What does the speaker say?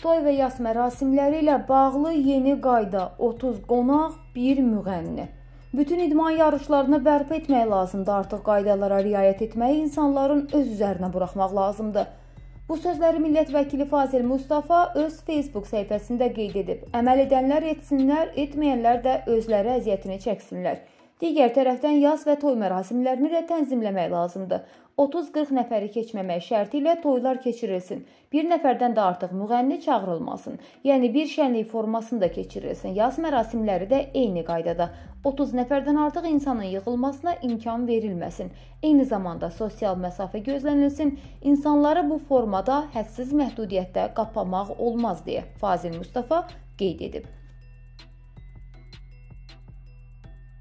Toy və yas mərasimləri ilə bağlı yeni qayda 30 qonaq, 1 müğənni. Bütün idman yarışlarını bərpa etmək lazımdır. Artıq qaydalara riayət etməyi insanların öz üzərinə buraxmaq lazımdır. Bu sözləri millət vəkili Fazil Mustafa öz Facebook səhifəsində qeyd edib. Əməl edənlər etsinlər, etməyənlər də özləri əziyyətini çəksinlər. Digər tərəfdən yaz və toy mərasimlərini də tənzimləmək lazımdır. 30-40 nəfəri keçməmək şərti ilə toylar keçirilsin. Bir nəfərdən də artıq müğənni çağırılmasın. Yəni bir şənlik formasında keçirilsin. Yaz mərasimləri də eyni qaydada 30 nəfərdən artıq insanın yığılmasına imkan verilməsin. Eyni zamanda sosial məsafə gözlənilsin. İnsanları bu formada hədsiz məhdudiyyətdə qapamaq olmaz deyə Fazil Mustafa qeyd edib.